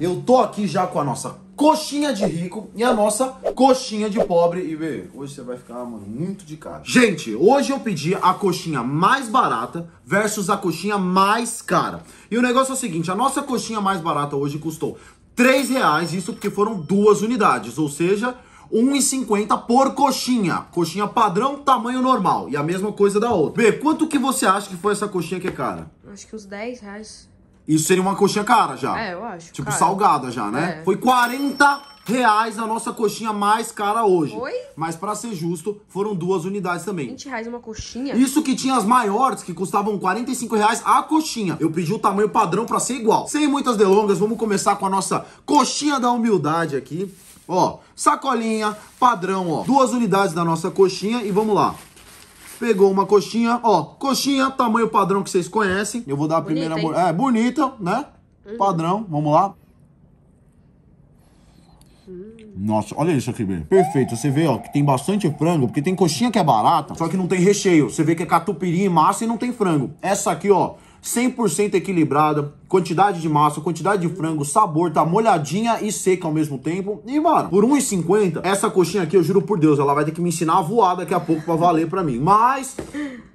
Eu tô aqui já com a nossa coxinha de rico e a nossa coxinha de pobre. E, bê, hoje você vai ficar, mano, muito de cara. Gente, hoje eu pedi a coxinha mais barata versus a coxinha mais cara. E o negócio é o seguinte, a nossa coxinha mais barata hoje custou 3 reais, isso porque foram duas unidades, ou seja... 1,50 por coxinha. Coxinha padrão, tamanho normal. E a mesma coisa da outra. Bê, quanto que você acha que foi essa coxinha que é cara? Acho que uns 10 reais. Isso seria uma coxinha cara já. É, eu acho. Tipo, cara. salgada já, né? É. Foi 40 reais a nossa coxinha mais cara hoje. Oi? Mas para ser justo, foram duas unidades também. 20 reais uma coxinha? Isso que tinha as maiores, que custavam 45 reais a coxinha. Eu pedi o tamanho padrão para ser igual. Sem muitas delongas, vamos começar com a nossa coxinha da humildade aqui. Ó, sacolinha, padrão, ó. Duas unidades da nossa coxinha e vamos lá pegou uma coxinha, ó, coxinha, tamanho padrão que vocês conhecem. Eu vou dar a primeira... É, bonita, né? Uhum. Padrão, vamos lá. Nossa, olha isso aqui, bem. Perfeito. Você vê, ó, que tem bastante frango, porque tem coxinha que é barata, só que não tem recheio. Você vê que é catupiry e massa e não tem frango. Essa aqui, ó, 100% equilibrada, quantidade de massa, quantidade de frango, sabor, tá molhadinha e seca ao mesmo tempo. E, mano, por 1,50, essa coxinha aqui, eu juro por Deus, ela vai ter que me ensinar a voar daqui a pouco pra valer pra mim. Mas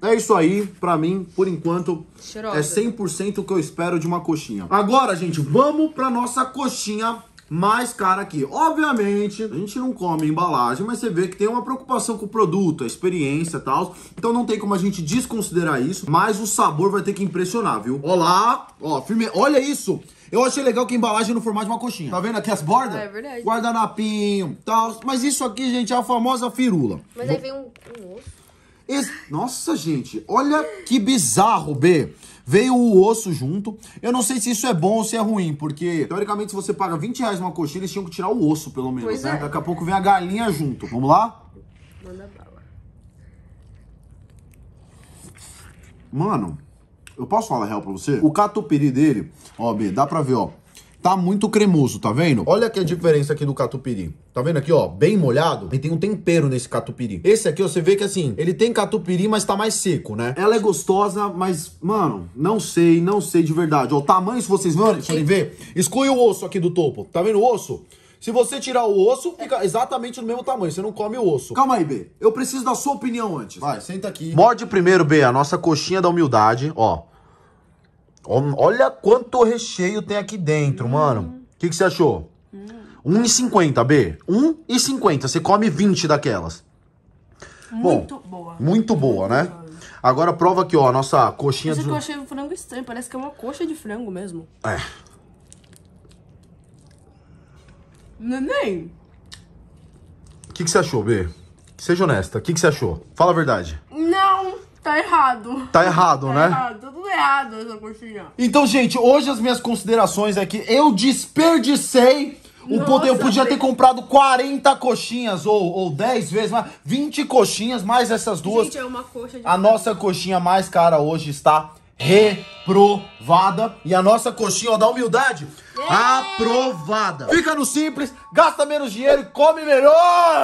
é isso aí, pra mim, por enquanto, é Cheirosa. é 100% o que eu espero de uma coxinha. Agora, gente, vamos pra nossa coxinha mas, cara, aqui, obviamente, a gente não come embalagem, mas você vê que tem uma preocupação com o produto, a experiência e tal. Então não tem como a gente desconsiderar isso, mas o sabor vai ter que impressionar, viu? Olá! Ó, firme... Olha isso! Eu achei legal que a embalagem não no formato de uma coxinha. Tá vendo aqui as bordas? É, é verdade. Guardanapinho, tal. Mas isso aqui, gente, é a famosa firula. Mas aí vem um, um osso. Nossa, gente, olha que bizarro, B. Veio o osso junto. Eu não sei se isso é bom ou se é ruim, porque, teoricamente, se você paga 20 reais uma coxinha, eles tinham que tirar o osso, pelo menos, pois né? É. Daqui a pouco vem a galinha junto. Vamos lá? Manda bala. Mano, eu posso falar real pra você? O catupiry dele, ó, B, dá pra ver, ó tá muito cremoso, tá vendo? Olha que a diferença aqui do catupiry. Tá vendo aqui, ó? Bem molhado. E tem um tempero nesse catupiry. Esse aqui, ó, você vê que assim, ele tem catupiry, mas tá mais seco, né? Ela é gostosa, mas, mano, não sei, não sei de verdade. Ó, o tamanho, se vocês verem, deixa eu ver. Exclui o osso aqui do topo. Tá vendo o osso? Se você tirar o osso, fica exatamente no mesmo tamanho. Você não come o osso. Calma aí, B. Eu preciso da sua opinião antes. Vai, senta aqui. Morde primeiro, B, a nossa coxinha da humildade. Ó. Olha quanto recheio tem aqui dentro, hum. mano. O que, que, você achou? Hum. 1,50, B. 1,50. Você come 20 daquelas. Muito Bom, boa. Muito boa, muito né? Boa. Agora prova aqui, ó, a nossa coxinha... Isso é de... que eu achei o frango estranho. Parece que é uma coxa de frango mesmo. É. Neném. O que, que você achou, B? Seja honesta. O que, que você achou? Fala a verdade. Tá errado. Tá errado, tá né? Errado. Tá tudo errado essa coxinha. Então, gente, hoje as minhas considerações é que eu desperdicei o poder, eu podia ter comprado 40 coxinhas ou, ou 10 vezes mas 20 coxinhas, mais essas duas. Gente, é uma coxa de A nossa coxinha mais cara hoje está reprovada. E a nossa coxinha, ó, da humildade, é. aprovada. Fica no simples, gasta menos dinheiro e come melhor!